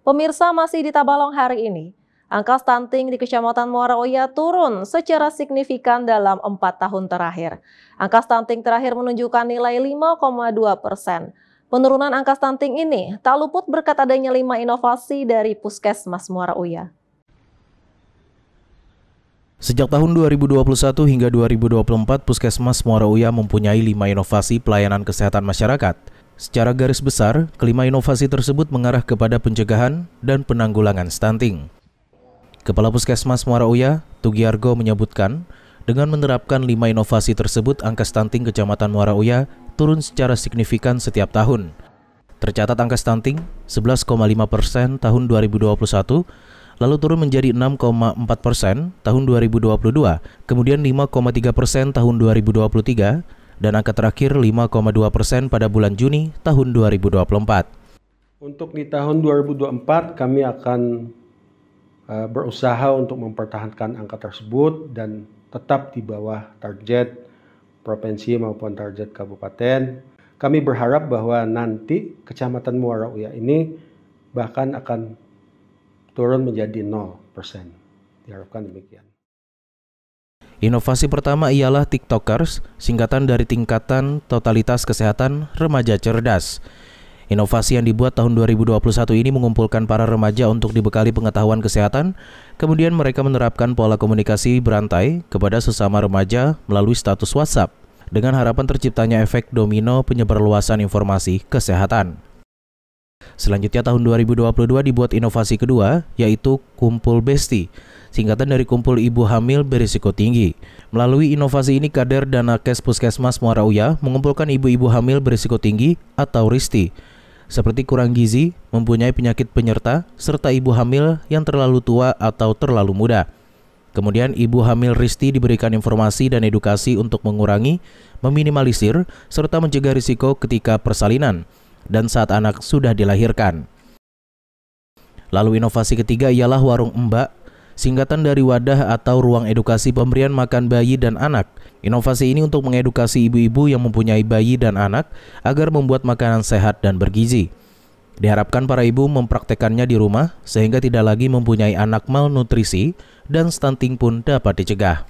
Pemirsa masih di Tabalong hari ini. Angka stunting di Kecamatan Muara Oya turun secara signifikan dalam empat tahun terakhir. Angka stunting terakhir menunjukkan nilai 5,2 persen. Penurunan angka stunting ini tak luput berkat adanya lima inovasi dari Puskesmas Muara Oya. Sejak tahun 2021 hingga 2024, Puskesmas Muara Uya mempunyai lima inovasi pelayanan kesehatan masyarakat. Secara garis besar, kelima inovasi tersebut mengarah kepada pencegahan dan penanggulangan stunting. Kepala Puskesmas Muara Uya, Tugiargo menyebutkan, dengan menerapkan lima inovasi tersebut, angka stunting Kecamatan Muara Uya turun secara signifikan setiap tahun. Tercatat angka stunting 11,5 persen tahun 2021, lalu turun menjadi 6,4 persen tahun 2022, kemudian 5,3 persen tahun 2023, dan angka terakhir 5,2 persen pada bulan Juni tahun 2024. Untuk di tahun 2024 kami akan e, berusaha untuk mempertahankan angka tersebut dan tetap di bawah target provinsi maupun target kabupaten. Kami berharap bahwa nanti Kecamatan Muara Uya ini bahkan akan turun menjadi 0%. Diharapkan demikian. Inovasi pertama ialah TikTokers, singkatan dari Tingkatan Totalitas Kesehatan Remaja Cerdas. Inovasi yang dibuat tahun 2021 ini mengumpulkan para remaja untuk dibekali pengetahuan kesehatan, kemudian mereka menerapkan pola komunikasi berantai kepada sesama remaja melalui status WhatsApp, dengan harapan terciptanya efek domino penyebarluasan informasi kesehatan. Selanjutnya tahun 2022 dibuat inovasi kedua, yaitu Kumpul Besti, singkatan dari Kumpul Ibu Hamil Berisiko Tinggi. Melalui inovasi ini, kader Dana Kes puskesmas Muara Uya mengumpulkan ibu-ibu hamil berisiko tinggi atau RISTI, seperti kurang gizi, mempunyai penyakit penyerta, serta ibu hamil yang terlalu tua atau terlalu muda. Kemudian ibu hamil Risti diberikan informasi dan edukasi untuk mengurangi, meminimalisir, serta mencegah risiko ketika persalinan dan saat anak sudah dilahirkan. Lalu inovasi ketiga ialah warung embak, singkatan dari wadah atau ruang edukasi pemberian makan bayi dan anak. Inovasi ini untuk mengedukasi ibu-ibu yang mempunyai bayi dan anak agar membuat makanan sehat dan bergizi. Diharapkan para ibu mempraktekannya di rumah sehingga tidak lagi mempunyai anak malnutrisi dan stunting pun dapat dicegah.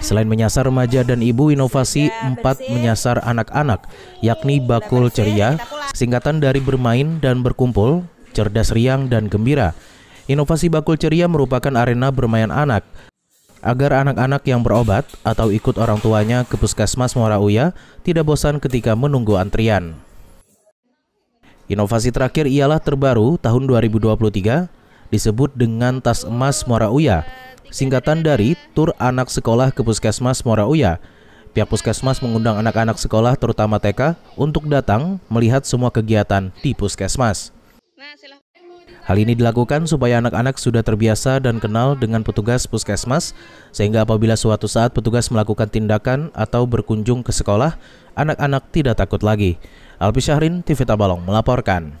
Selain menyasar remaja dan ibu, inovasi iya, empat menyasar anak-anak, yakni bakul ceria, singkatan dari bermain dan berkumpul, cerdas riang dan gembira. Inovasi bakul ceria merupakan arena bermain anak agar anak-anak yang berobat atau ikut orang tuanya ke puskesmas Muara Uya tidak bosan ketika menunggu antrian. Inovasi terakhir ialah terbaru tahun 2023 disebut dengan tas emas Morauya, singkatan dari tur anak sekolah ke puskesmas Morauya. Pihak puskesmas mengundang anak-anak sekolah terutama TK untuk datang melihat semua kegiatan di puskesmas. Nah, Hal ini dilakukan supaya anak-anak sudah terbiasa dan kenal dengan petugas puskesmas, sehingga apabila suatu saat petugas melakukan tindakan atau berkunjung ke sekolah, anak-anak tidak takut lagi. Alpi Syahrin, TV Tabalong melaporkan.